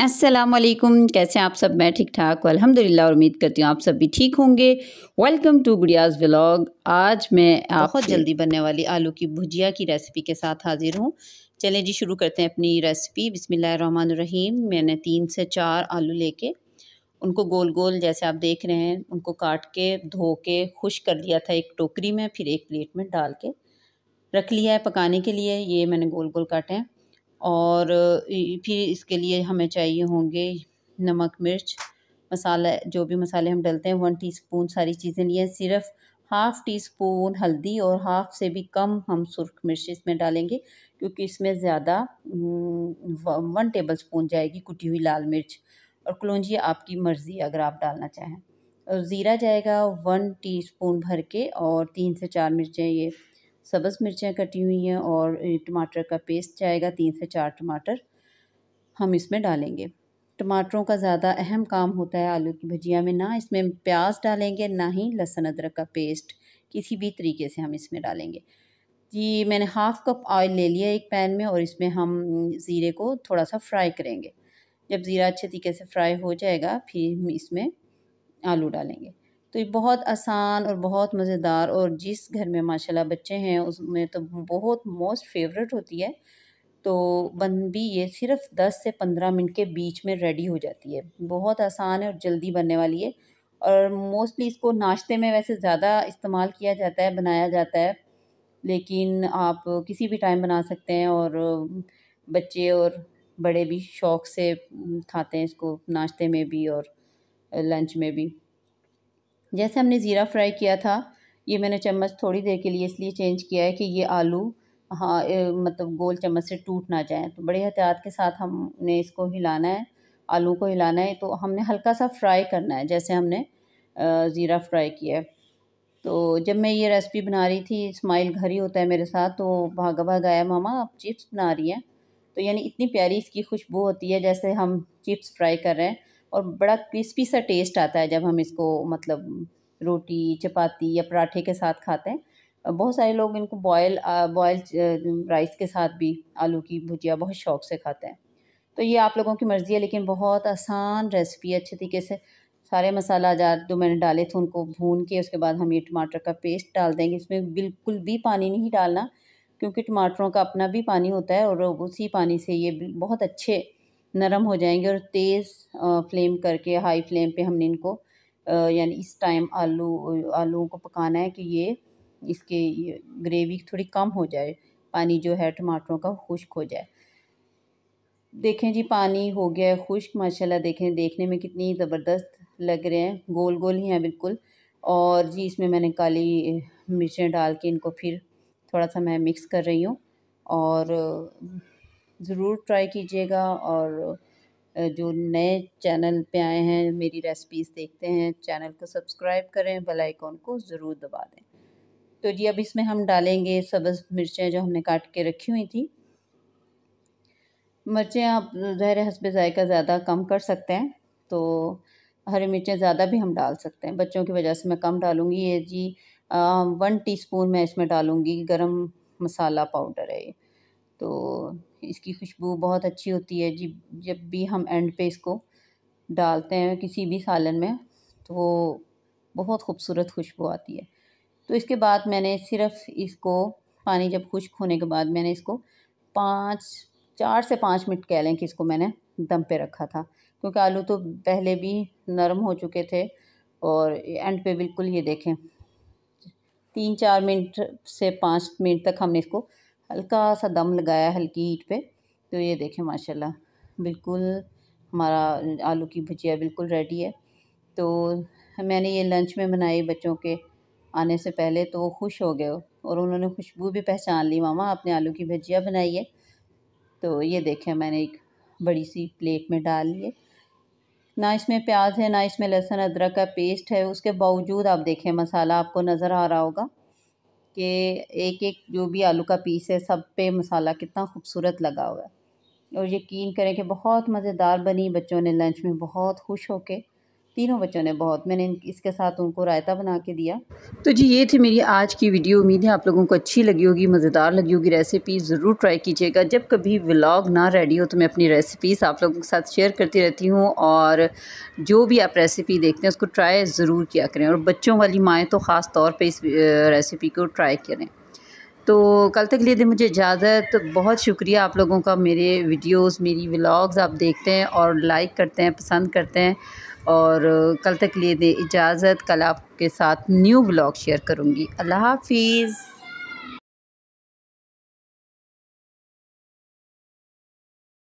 असलम कैसे आप सब मैं ठीक ठाक अल्हम्दुलिल्लाह उम्मीद करती हूँ आप सब भी ठीक होंगे वेलकम टू गुड़ियाज़ व्लॉग आज मैं बहुत जल्दी बनने वाली आलू की भुजिया की रेसिपी के साथ हाज़िर हूँ चलें जी शुरू करते हैं अपनी रेसिपी बिसमीम मैंने तीन से चार आलू लेके उनको गोल गोल जैसे आप देख रहे हैं उनको काट के धो के खुश कर लिया था एक टोकरी में फिर एक प्लेट में डाल के रख लिया है पकाने के लिए ये मैंने गोल गोल काटे हैं और फिर इसके लिए हमें चाहिए होंगे नमक मिर्च मसाला जो भी मसाले हम डलते हैं वन टीस्पून सारी चीज़ें लिए सिर्फ हाफ़ टी स्पून हल्दी और हाफ़ से भी कम हम सुरख मिर्च इसमें डालेंगे क्योंकि इसमें ज़्यादा वन टेबल स्पून जाएगी कुटी हुई लाल मिर्च और कलौजी आपकी मर्ज़ी अगर आप डालना चाहें और ज़ीरा जाएगा वन टीस्पून भर के और तीन से चार मिर्चें ये सब्ज़ मिर्चें कटी हुई हैं और टमाटर का पेस्ट जाएगा तीन से चार टमाटर हम इसमें डालेंगे टमाटरों का ज़्यादा अहम काम होता है आलू की भजिया में ना इसमें प्याज डालेंगे ना ही लहसुन अदरक का पेस्ट किसी भी तरीके से हम इसमें डालेंगे जी मैंने हाफ़ कप ऑयल ले लिया एक पैन में और इसमें हम ज़ीरे को थोड़ा सा फ्राई करेंगे जब ज़ीरा अच्छे तरीके से फ्राई हो जाएगा फिर हम इसमें आलू डालेंगे तो ये बहुत आसान और बहुत मज़ेदार और जिस घर में माशाल्लाह बच्चे हैं उसमें तो बहुत मोस्ट फेवरेट होती है तो बन भी ये सिर्फ 10 से 15 मिनट के बीच में रेडी हो जाती है बहुत आसान है और जल्दी बनने वाली है और मोस्टली इसको नाश्ते में वैसे ज़्यादा इस्तेमाल किया जाता है बनाया जाता है लेकिन आप किसी भी टाइम बना सकते हैं और बच्चे और बड़े भी शौक़ से खाते हैं इसको नाश्ते में भी और लंच में भी जैसे हमने ज़ीरा फ्राई किया था ये मैंने चम्मच थोड़ी देर के लिए इसलिए चेंज किया है कि ये आलू हाँ मतलब गोल चम्मच से टूट ना जाए तो बड़े एहतियात के साथ हमने इसको हिलाना है आलू को हिलाना है तो हमने हल्का सा फ्राई करना है जैसे हमने ज़ीरा फ्राई किया है तो जब मैं ये रेसिपी बना रही थी स्माइल घर ही होता है मेरे साथ तो भागा भागा आया मामा आप चिप्स बना रही हैं तो यानी इतनी प्यारी इसकी खुशबू होती है जैसे हम चिप्स फ्राई कर रहे हैं और बड़ा क्रिस्पी सा टेस्ट आता है जब हम इसको मतलब रोटी चपाती या पराठे के साथ खाते हैं बहुत सारे लोग इनको बॉयल बॉयल राइस के साथ भी आलू की भुजिया बहुत शौक से खाते हैं तो ये आप लोगों की मर्ज़ी है लेकिन बहुत आसान रेसिपी है अच्छे तरीके से सारे मसाला जार जो मैंने डाले थे उनको भून के उसके बाद हम ये टमाटर का पेस्ट डाल देंगे इसमें बिल्कुल भी पानी नहीं डालना क्योंकि टमाटरों का अपना भी पानी होता है और उसी पानी से ये बहुत अच्छे नरम हो जाएंगे और तेज़ फ्लेम करके हाई फ्लेम पे हमने इनको यानी इस टाइम आलू आलूओं को पकाना है कि ये इसके ग्रेवी थोड़ी कम हो जाए पानी जो है टमाटरों का खुश्क हो जाए देखें जी पानी हो गया है खुश्क माशाल्लाह देखें देखने में कितनी ज़बरदस्त लग रहे हैं गोल गोल ही हैं बिल्कुल और जी इसमें मैंने काली मिर्चें डाल के इनको फिर थोड़ा सा मैं मिक्स कर रही हूँ और ज़रूर ट्राई कीजिएगा और जो नए चैनल पे आए हैं मेरी रेसिपीज़ देखते हैं चैनल को सब्सक्राइब करें बेल आइकॉन को ज़रूर दबा दें तो जी अब इसमें हम डालेंगे सब्ज़ मिर्चें जो हमने काट के रखी हुई थी मिर्चें आप ज़हर हसब जायका ज़्यादा कम कर सकते हैं तो हरी मिर्चें ज़्यादा भी हम डाल सकते हैं बच्चों की वजह से मैं कम डालूँगी ये जी वन वन स्पून मैं इसमें डालूँगी गर्म मसाला पाउडर है ये तो इसकी खुशबू बहुत अच्छी होती है जी जब भी हम एंड पे इसको डालते हैं किसी भी सालन में तो वो बहुत खूबसूरत खुशबू आती है तो इसके बाद मैंने सिर्फ इसको पानी जब खुश्क होने के बाद मैंने इसको पाँच चार से पाँच मिनट कह लें कि इसको मैंने दम पे रखा था क्योंकि आलू तो पहले भी नरम हो चुके थे और एंड पे बिल्कुल ये देखें तीन चार मिनट से पाँच मिनट तक हमने इसको हल्का सा दम लगाया हल्की हीट पे तो ये देखें माशाल्लाह बिल्कुल हमारा आलू की भुजिया बिल्कुल रेडी है तो मैंने ये लंच में बनाई बच्चों के आने से पहले तो वो खुश हो गए और उन्होंने खुशबू भी पहचान ली मामा आपने आलू की भजिया बनाई है तो ये देखें मैंने एक बड़ी सी प्लेट में डाल लिए ना इसमें प्याज है ना इसमें लहसुन अदरक का पेस्ट है उसके बावजूद आप देखें मसाला आपको नज़र आ रहा होगा कि एक एक जो भी आलू का पीस है सब पे मसाला कितना खूबसूरत लगा हुआ है और यकीन करें कि बहुत मज़ेदार बनी बच्चों ने लंच में बहुत खुश होके तीनों बच्चों ने बहुत मैंने इसके साथ उनको रायता बना के दिया तो जी ये थी मेरी आज की वीडियो उम्मीद है आप लोगों को अच्छी लगी होगी मज़ेदार लगी होगी रेसिपी ज़रूर ट्राई कीजिएगा जब कभी व्लॉग ना रेडी हो तो मैं अपनी रेसिपीज़ आप लोगों के साथ शेयर करती रहती हूँ और जो भी आप रेसिपी देखते हैं उसको ट्राई ज़रूर किया करें और बच्चों वाली माएँ तो ख़ास तौर पर इस रेसिपी को ट्राई करें तो कल तक लिए दे मुझे इजाज़त बहुत शुक्रिया आप लोगों का मेरे वीडियोज़ मेरी व्लॉग्स आप देखते हैं और लाइक करते हैं पसंद करते हैं और कल तक लिए दें इजाज़त कल आपके साथ न्यू ब्लॉग शेयर करूँगी अल्लाह हाफिज़